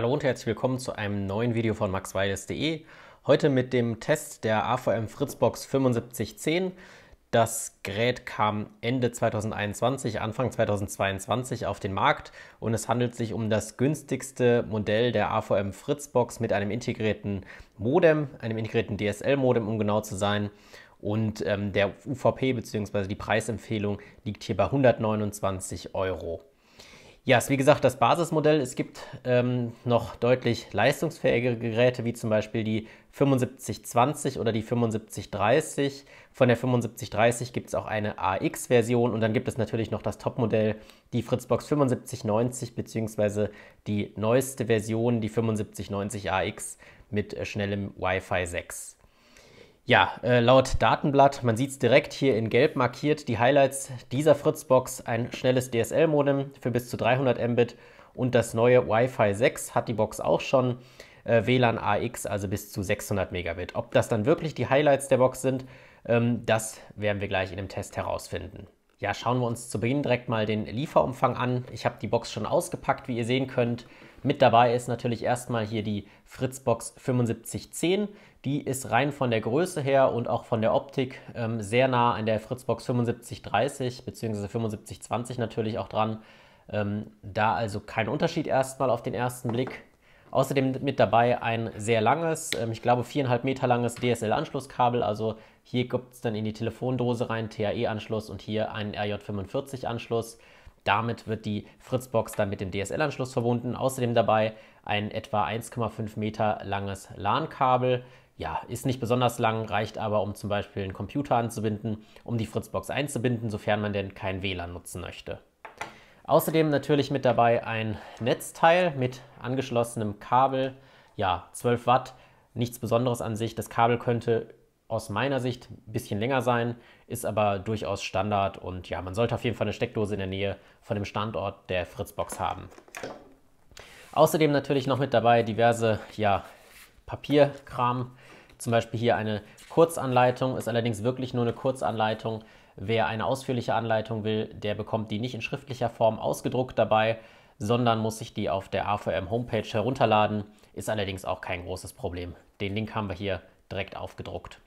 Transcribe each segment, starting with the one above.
Hallo und herzlich willkommen zu einem neuen Video von maxweides.de. Heute mit dem Test der AVM Fritzbox 7510. Das Gerät kam Ende 2021, Anfang 2022 auf den Markt und es handelt sich um das günstigste Modell der AVM Fritzbox mit einem integrierten Modem, einem integrierten DSL-Modem, um genau zu sein. Und ähm, der UVP bzw. die Preisempfehlung liegt hier bei 129 Euro. Ja, ist wie gesagt das Basismodell. Es gibt ähm, noch deutlich leistungsfähigere Geräte, wie zum Beispiel die 7520 oder die 7530. Von der 7530 gibt es auch eine AX-Version und dann gibt es natürlich noch das Topmodell, die Fritzbox 7590 bzw. die neueste Version, die 7590 AX mit äh, schnellem Wi-Fi 6. Ja, äh, laut Datenblatt, man sieht es direkt hier in gelb markiert, die Highlights dieser Fritzbox, ein schnelles DSL-Modem für bis zu 300 Mbit und das neue Wi-Fi 6 hat die Box auch schon, äh, WLAN AX, also bis zu 600 Megabit. Ob das dann wirklich die Highlights der Box sind, ähm, das werden wir gleich in dem Test herausfinden. Ja, schauen wir uns zu Beginn direkt mal den Lieferumfang an. Ich habe die Box schon ausgepackt, wie ihr sehen könnt. Mit dabei ist natürlich erstmal hier die Fritzbox 7510. Die ist rein von der Größe her und auch von der Optik ähm, sehr nah an der Fritzbox 7530 bzw. 7520 natürlich auch dran. Ähm, da also kein Unterschied erstmal auf den ersten Blick. Außerdem mit dabei ein sehr langes, ähm, ich glaube viereinhalb Meter langes DSL-Anschlusskabel. Also hier gibt es dann in die Telefondose rein, TAE-Anschluss und hier einen RJ45-Anschluss. Damit wird die Fritzbox dann mit dem DSL-Anschluss verbunden. Außerdem dabei ein etwa 1,5 Meter langes LAN-Kabel. Ja, ist nicht besonders lang, reicht aber, um zum Beispiel einen Computer anzubinden, um die Fritzbox einzubinden, sofern man denn kein WLAN nutzen möchte. Außerdem natürlich mit dabei ein Netzteil mit angeschlossenem Kabel. Ja, 12 Watt, nichts Besonderes an sich. Das Kabel könnte aus meiner Sicht ein bisschen länger sein, ist aber durchaus Standard und ja, man sollte auf jeden Fall eine Steckdose in der Nähe von dem Standort der Fritzbox haben. Außerdem natürlich noch mit dabei diverse ja, Papierkram, zum Beispiel hier eine Kurzanleitung, ist allerdings wirklich nur eine Kurzanleitung. Wer eine ausführliche Anleitung will, der bekommt die nicht in schriftlicher Form ausgedruckt dabei, sondern muss sich die auf der AVM Homepage herunterladen. Ist allerdings auch kein großes Problem. Den Link haben wir hier direkt aufgedruckt.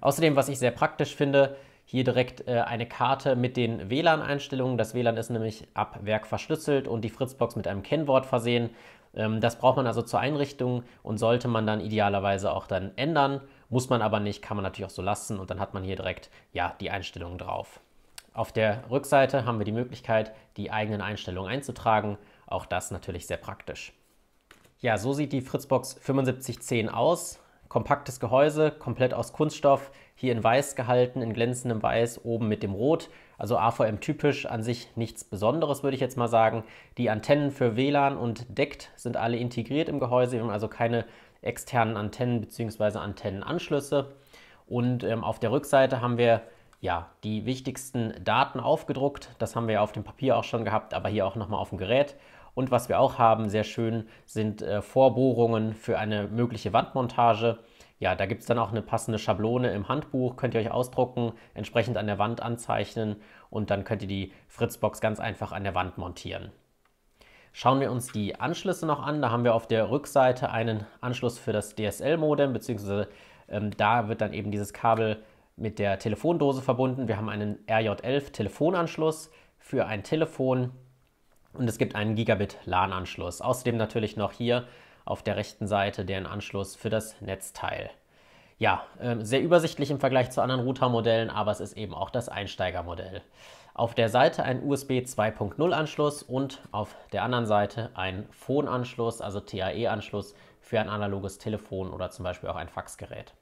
Außerdem, was ich sehr praktisch finde, hier direkt äh, eine Karte mit den WLAN-Einstellungen. Das WLAN ist nämlich ab Werk verschlüsselt und die Fritzbox mit einem Kennwort versehen. Ähm, das braucht man also zur Einrichtung und sollte man dann idealerweise auch dann ändern. Muss man aber nicht, kann man natürlich auch so lassen und dann hat man hier direkt ja, die Einstellungen drauf. Auf der Rückseite haben wir die Möglichkeit, die eigenen Einstellungen einzutragen. Auch das natürlich sehr praktisch. Ja, so sieht die Fritzbox 7510 aus. Kompaktes Gehäuse, komplett aus Kunststoff, hier in weiß gehalten, in glänzendem Weiß, oben mit dem Rot. Also AVM typisch, an sich nichts Besonderes, würde ich jetzt mal sagen. Die Antennen für WLAN und DECT sind alle integriert im Gehäuse. Wir haben also keine externen Antennen bzw. Antennenanschlüsse. Und ähm, auf der Rückseite haben wir ja, die wichtigsten Daten aufgedruckt. Das haben wir auf dem Papier auch schon gehabt, aber hier auch nochmal auf dem Gerät. Und was wir auch haben, sehr schön, sind äh, Vorbohrungen für eine mögliche Wandmontage. Ja, da gibt es dann auch eine passende Schablone im Handbuch, könnt ihr euch ausdrucken, entsprechend an der Wand anzeichnen und dann könnt ihr die Fritzbox ganz einfach an der Wand montieren. Schauen wir uns die Anschlüsse noch an. Da haben wir auf der Rückseite einen Anschluss für das DSL-Modem, beziehungsweise ähm, da wird dann eben dieses Kabel mit der Telefondose verbunden. Wir haben einen RJ11 Telefonanschluss für ein Telefon und es gibt einen Gigabit LAN-Anschluss. Außerdem natürlich noch hier auf der rechten Seite den Anschluss für das Netzteil. Ja, ähm, sehr übersichtlich im Vergleich zu anderen Routermodellen, aber es ist eben auch das Einsteigermodell. Auf der Seite ein USB 2.0 Anschluss und auf der anderen Seite ein Phone-Anschluss, also TAE-Anschluss für ein analoges Telefon oder zum Beispiel auch ein Faxgerät.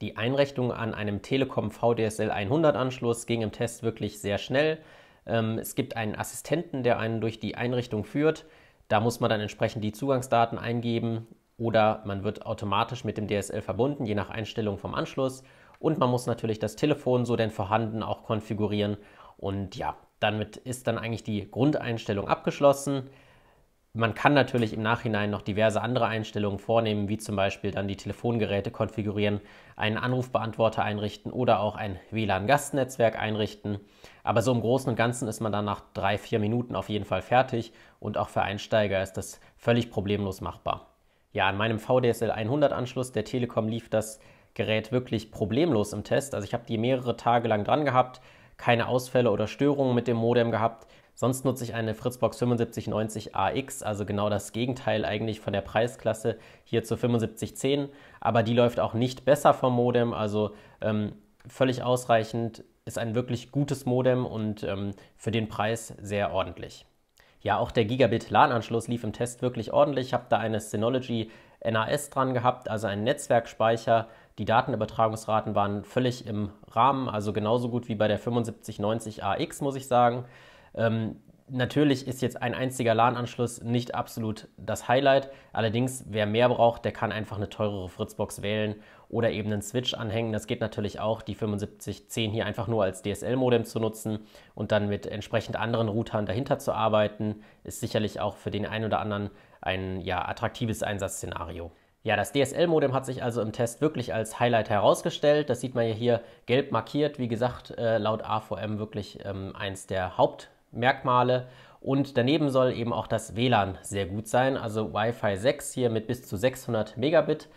Die Einrichtung an einem Telekom VDSL 100 Anschluss ging im Test wirklich sehr schnell. Ähm, es gibt einen Assistenten, der einen durch die Einrichtung führt. Da muss man dann entsprechend die Zugangsdaten eingeben oder man wird automatisch mit dem DSL verbunden, je nach Einstellung vom Anschluss. Und man muss natürlich das Telefon so denn vorhanden auch konfigurieren. Und ja, damit ist dann eigentlich die Grundeinstellung abgeschlossen. Man kann natürlich im Nachhinein noch diverse andere Einstellungen vornehmen, wie zum Beispiel dann die Telefongeräte konfigurieren, einen Anrufbeantworter einrichten oder auch ein WLAN-Gastnetzwerk einrichten. Aber so im Großen und Ganzen ist man dann nach drei, vier Minuten auf jeden Fall fertig und auch für Einsteiger ist das völlig problemlos machbar. Ja, an meinem VDSL 100-Anschluss der Telekom lief das Gerät wirklich problemlos im Test. Also ich habe die mehrere Tage lang dran gehabt, keine Ausfälle oder Störungen mit dem Modem gehabt. Sonst nutze ich eine Fritzbox 7590 AX, also genau das Gegenteil eigentlich von der Preisklasse hier zur 7510. Aber die läuft auch nicht besser vom Modem, also ähm, völlig ausreichend, ist ein wirklich gutes Modem und ähm, für den Preis sehr ordentlich. Ja, auch der Gigabit-LAN-Anschluss lief im Test wirklich ordentlich. Ich habe da eine Synology NAS dran gehabt, also einen Netzwerkspeicher. Die Datenübertragungsraten waren völlig im Rahmen, also genauso gut wie bei der 7590 AX, muss ich sagen. Ähm, natürlich ist jetzt ein einziger LAN-Anschluss nicht absolut das Highlight. Allerdings, wer mehr braucht, der kann einfach eine teurere Fritzbox wählen oder eben einen Switch anhängen. Das geht natürlich auch, die 7510 hier einfach nur als DSL-Modem zu nutzen und dann mit entsprechend anderen Routern dahinter zu arbeiten, ist sicherlich auch für den einen oder anderen ein ja, attraktives Einsatzszenario. Ja, das DSL-Modem hat sich also im Test wirklich als Highlight herausgestellt. Das sieht man ja hier gelb markiert. Wie gesagt, äh, laut AVM wirklich ähm, eins der Haupt- Merkmale. Und daneben soll eben auch das WLAN sehr gut sein, also Wi-Fi 6 hier mit bis zu 600 Megabit.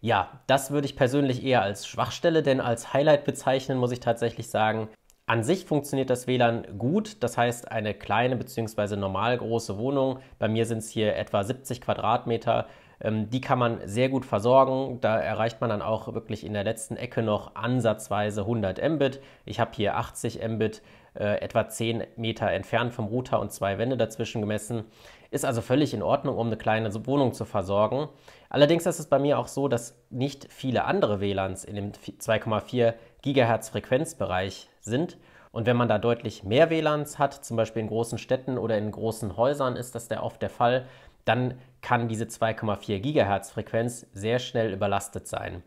Ja, das würde ich persönlich eher als Schwachstelle, denn als Highlight bezeichnen muss ich tatsächlich sagen, an sich funktioniert das WLAN gut, das heißt eine kleine bzw. normal große Wohnung, bei mir sind es hier etwa 70 Quadratmeter, ähm, die kann man sehr gut versorgen. Da erreicht man dann auch wirklich in der letzten Ecke noch ansatzweise 100 Mbit. Ich habe hier 80 Mbit äh, etwa 10 Meter entfernt vom Router und zwei Wände dazwischen gemessen. Ist also völlig in Ordnung, um eine kleine Wohnung zu versorgen. Allerdings ist es bei mir auch so, dass nicht viele andere WLANs in dem 2,4 GHz Frequenzbereich sind. Und wenn man da deutlich mehr WLANs hat, zum Beispiel in großen Städten oder in großen Häusern, ist das der oft der Fall, dann kann diese 2,4 GHz Frequenz sehr schnell überlastet sein.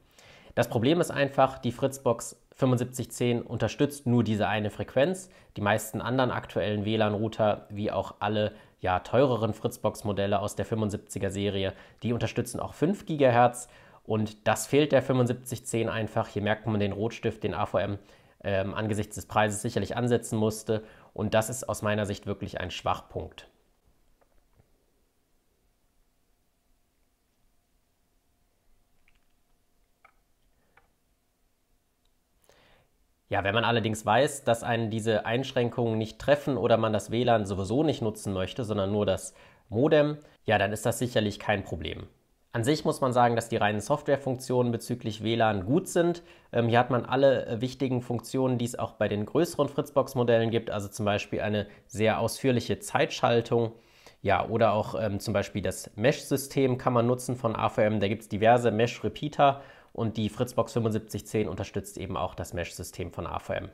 Das Problem ist einfach, die Fritzbox 7510 unterstützt nur diese eine Frequenz. Die meisten anderen aktuellen WLAN-Router, wie auch alle ja, teureren Fritzbox-Modelle aus der 75er-Serie, die unterstützen auch 5 GHz. Und das fehlt der 7510 einfach. Hier merkt man den Rotstift, den AVM ähm, angesichts des Preises sicherlich ansetzen musste. Und das ist aus meiner Sicht wirklich ein Schwachpunkt. Ja, wenn man allerdings weiß, dass einen diese Einschränkungen nicht treffen oder man das WLAN sowieso nicht nutzen möchte, sondern nur das Modem, ja, dann ist das sicherlich kein Problem. An sich muss man sagen, dass die reinen Softwarefunktionen bezüglich WLAN gut sind. Ähm, hier hat man alle äh, wichtigen Funktionen, die es auch bei den größeren Fritzbox-Modellen gibt, also zum Beispiel eine sehr ausführliche Zeitschaltung. Ja, oder auch ähm, zum Beispiel das Mesh-System kann man nutzen von AVM. Da gibt es diverse Mesh-Repeater und die Fritzbox 7510 unterstützt eben auch das Mesh-System von AVM.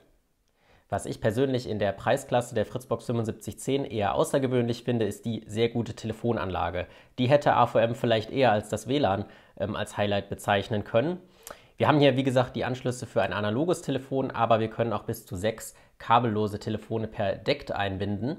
Was ich persönlich in der Preisklasse der Fritzbox 7510 eher außergewöhnlich finde, ist die sehr gute Telefonanlage. Die hätte AVM vielleicht eher als das WLAN ähm, als Highlight bezeichnen können. Wir haben hier, wie gesagt, die Anschlüsse für ein analoges Telefon, aber wir können auch bis zu sechs kabellose Telefone per DECT einbinden.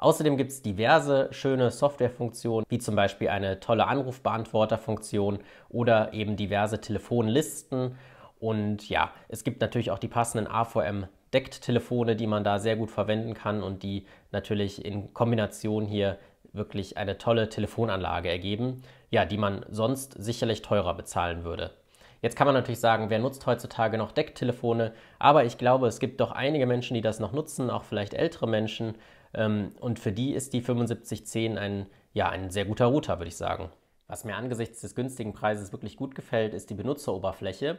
Außerdem gibt es diverse schöne Softwarefunktionen, wie zum Beispiel eine tolle Anrufbeantworterfunktion oder eben diverse Telefonlisten. Und ja, es gibt natürlich auch die passenden AVM Deckt-Telefone, die man da sehr gut verwenden kann und die natürlich in Kombination hier wirklich eine tolle Telefonanlage ergeben, ja, die man sonst sicherlich teurer bezahlen würde. Jetzt kann man natürlich sagen, wer nutzt heutzutage noch Decktelefone? Aber ich glaube, es gibt doch einige Menschen, die das noch nutzen, auch vielleicht ältere Menschen. Ähm, und für die ist die 7510 ein, ja, ein sehr guter Router, würde ich sagen. Was mir angesichts des günstigen Preises wirklich gut gefällt, ist die Benutzeroberfläche.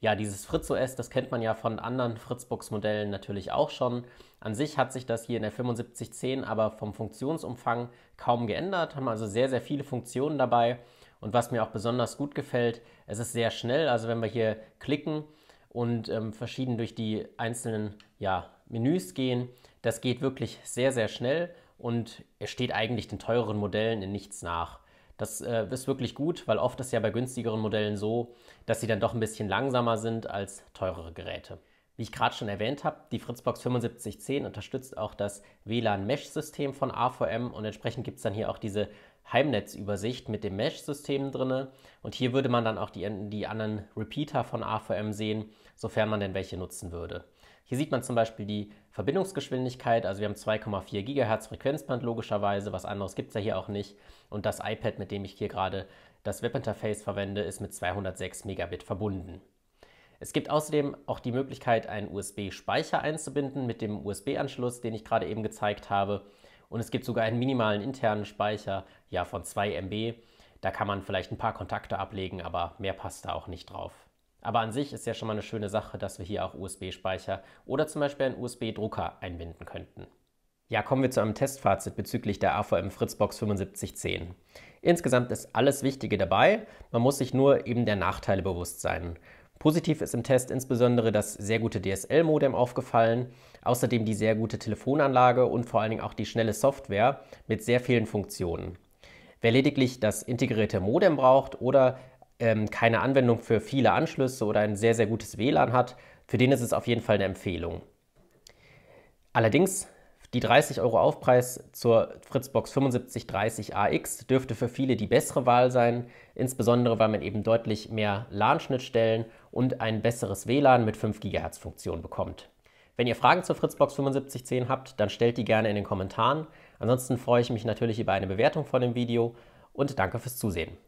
Ja, dieses Fritz OS, das kennt man ja von anderen Fritzbox-Modellen natürlich auch schon. An sich hat sich das hier in der 7510 aber vom Funktionsumfang kaum geändert, haben also sehr, sehr viele Funktionen dabei. Und was mir auch besonders gut gefällt, es ist sehr schnell, also wenn wir hier klicken und ähm, verschieden durch die einzelnen ja, Menüs gehen, das geht wirklich sehr, sehr schnell und es steht eigentlich den teureren Modellen in nichts nach. Das äh, ist wirklich gut, weil oft ist ja bei günstigeren Modellen so, dass sie dann doch ein bisschen langsamer sind als teurere Geräte. Wie ich gerade schon erwähnt habe, die Fritzbox 7510 unterstützt auch das WLAN-Mesh-System von AVM und entsprechend gibt es dann hier auch diese Heimnetzübersicht mit dem Mesh-System drin. Und hier würde man dann auch die, die anderen Repeater von AVM sehen, sofern man denn welche nutzen würde. Hier sieht man zum Beispiel die Verbindungsgeschwindigkeit, also wir haben 2,4 GHz Frequenzband logischerweise, was anderes gibt es ja hier auch nicht. Und das iPad, mit dem ich hier gerade das Webinterface verwende, ist mit 206 Megabit verbunden. Es gibt außerdem auch die Möglichkeit, einen USB-Speicher einzubinden mit dem USB-Anschluss, den ich gerade eben gezeigt habe. Und es gibt sogar einen minimalen internen Speicher ja, von 2 MB. Da kann man vielleicht ein paar Kontakte ablegen, aber mehr passt da auch nicht drauf. Aber an sich ist ja schon mal eine schöne Sache, dass wir hier auch USB-Speicher oder zum Beispiel einen USB-Drucker einbinden könnten. Ja, kommen wir zu einem Testfazit bezüglich der AVM Fritzbox 7510. Insgesamt ist alles Wichtige dabei, man muss sich nur eben der Nachteile bewusst sein. Positiv ist im Test insbesondere das sehr gute DSL-Modem aufgefallen, außerdem die sehr gute Telefonanlage und vor allen Dingen auch die schnelle Software mit sehr vielen Funktionen. Wer lediglich das integrierte Modem braucht oder ähm, keine Anwendung für viele Anschlüsse oder ein sehr, sehr gutes WLAN hat, für den ist es auf jeden Fall eine Empfehlung. Allerdings, die 30 Euro Aufpreis zur Fritzbox 7530 AX dürfte für viele die bessere Wahl sein, insbesondere weil man eben deutlich mehr LAN-Schnittstellen und ein besseres WLAN mit 5 GHz Funktion bekommt. Wenn ihr Fragen zur Fritzbox 7510 habt, dann stellt die gerne in den Kommentaren. Ansonsten freue ich mich natürlich über eine Bewertung von dem Video und danke fürs Zusehen.